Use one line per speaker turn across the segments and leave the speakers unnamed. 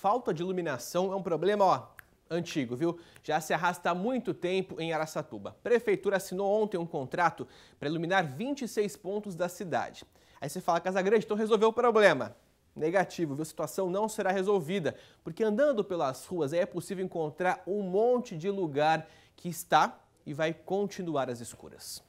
Falta de iluminação é um problema, ó, antigo, viu? Já se arrasta há muito tempo em Araçatuba. prefeitura assinou ontem um contrato para iluminar 26 pontos da cidade. Aí você fala, Casa Grande, então resolveu o problema. Negativo, viu? A situação não será resolvida, porque andando pelas ruas é possível encontrar um monte de lugar que está e vai continuar as escuras.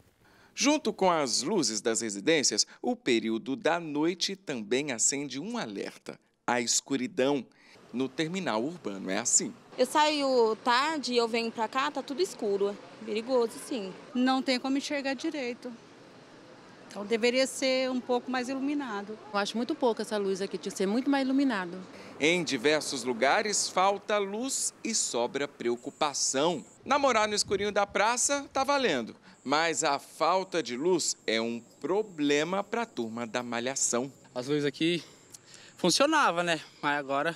Junto com as luzes das residências, o período da noite também acende um alerta: a escuridão no terminal urbano, é assim. Eu saio tarde e eu venho para cá, tá tudo escuro,
perigoso sim. Não tem como enxergar direito. Então deveria ser um pouco mais iluminado. Eu acho muito pouco essa luz aqui, tinha que ser muito mais iluminado.
Em diversos lugares falta luz e sobra preocupação. Namorar no escurinho da praça tá valendo, mas a falta de luz é um problema para a turma da malhação. As luzes aqui funcionava, né? Mas agora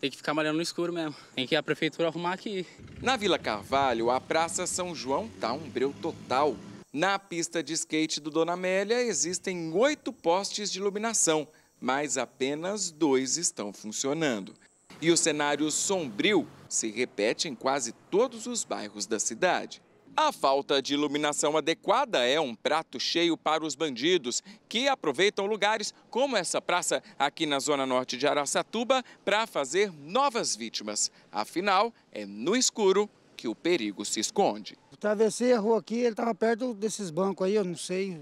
tem que ficar malhando no escuro mesmo. Tem que a prefeitura arrumar aqui. Na Vila Carvalho, a Praça São João tá um breu total. Na pista de skate do Dona Amélia existem oito postes de iluminação, mas apenas dois estão funcionando. E o cenário sombrio se repete em quase todos os bairros da cidade. A falta de iluminação adequada é um prato cheio para os bandidos, que aproveitam lugares como essa praça aqui na zona norte de Araçatuba para fazer novas vítimas. Afinal, é no escuro que o perigo se esconde.
Travessei a rua aqui, ele estava perto desses bancos aí, eu não sei.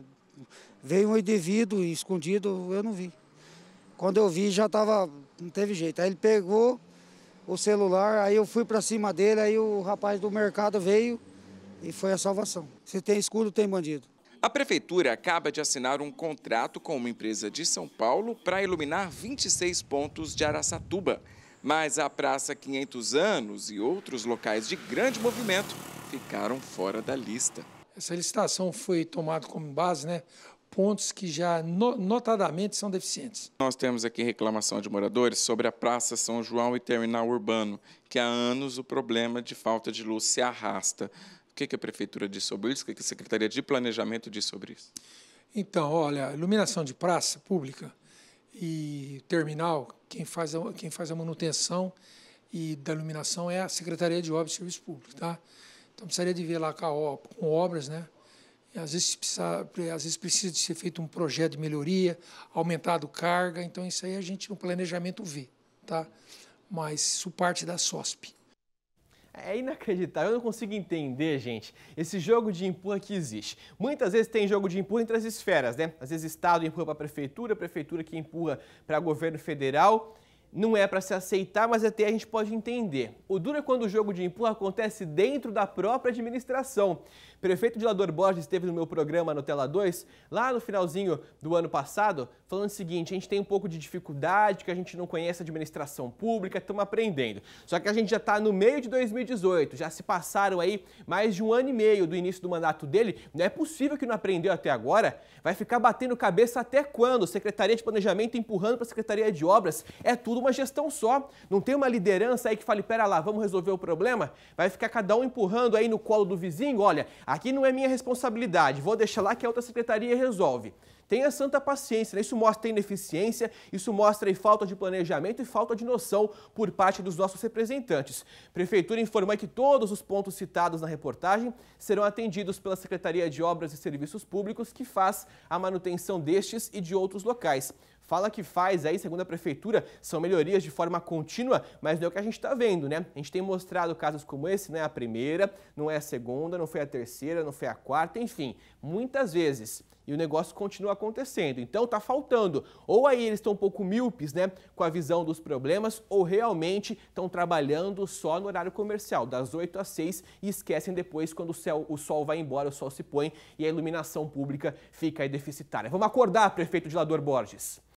Veio um indivíduo escondido, eu não vi. Quando eu vi, já estava. não teve jeito. Aí ele pegou o celular, aí eu fui para cima dele, aí o rapaz do mercado veio e foi a salvação. Se tem escudo, tem bandido.
A prefeitura acaba de assinar um contrato com uma empresa de São Paulo para iluminar 26 pontos de Araçatuba. Mas a Praça 500 Anos e outros locais de grande movimento ficaram fora da lista.
Essa licitação foi tomada como base, né? Pontos que já notadamente são deficientes.
Nós temos aqui reclamação de moradores sobre a Praça São João e Terminal Urbano, que há anos o problema de falta de luz se arrasta que, que a Prefeitura diz sobre isso? O que, que a Secretaria de Planejamento diz sobre isso?
Então, olha, iluminação de praça pública e terminal, quem faz a, quem faz a manutenção e da iluminação é a Secretaria de Obras e Serviços Públicos, tá? Então precisaria de ver lá com, com obras, né? E, às vezes precisa, às vezes precisa de ser feito um projeto de melhoria, aumentado carga, então isso aí a gente no planejamento vê, tá? Mas isso parte da SOSP.
É inacreditável, eu não consigo entender, gente, esse jogo de empurra que existe. Muitas vezes tem jogo de empurra entre as esferas, né? Às vezes Estado empurra para a Prefeitura, Prefeitura que empurra para governo federal não é para se aceitar, mas até a gente pode entender. O duro é quando o jogo de empurra acontece dentro da própria administração. O prefeito Dilador Borges esteve no meu programa no Tela 2, lá no finalzinho do ano passado, falando o seguinte: a gente tem um pouco de dificuldade, que a gente não conhece a administração pública, estamos aprendendo. Só que a gente já está no meio de 2018, já se passaram aí mais de um ano e meio do início do mandato dele. Não é possível que não aprendeu até agora. Vai ficar batendo cabeça até quando? Secretaria de Planejamento empurrando para a Secretaria de Obras. É tudo tudo uma gestão só. Não tem uma liderança aí que fale, pera lá, vamos resolver o problema? Vai ficar cada um empurrando aí no colo do vizinho? Olha, aqui não é minha responsabilidade, vou deixar lá que a outra secretaria resolve. Tenha santa paciência, né? isso mostra ineficiência, isso mostra falta de planejamento e falta de noção por parte dos nossos representantes. A Prefeitura informa que todos os pontos citados na reportagem serão atendidos pela Secretaria de Obras e Serviços Públicos, que faz a manutenção destes e de outros locais fala que faz aí, segundo a prefeitura, são melhorias de forma contínua, mas não é o que a gente está vendo, né? A gente tem mostrado casos como esse, não é a primeira, não é a segunda, não foi a terceira, não foi a quarta, enfim, muitas vezes. E o negócio continua acontecendo. Então está faltando. Ou aí eles estão um pouco míopes, né, com a visão dos problemas, ou realmente estão trabalhando só no horário comercial, das 8 às 6, e esquecem depois quando o, céu, o sol vai embora, o sol se põe e a iluminação pública fica aí deficitária. Vamos acordar, prefeito Dilador Borges.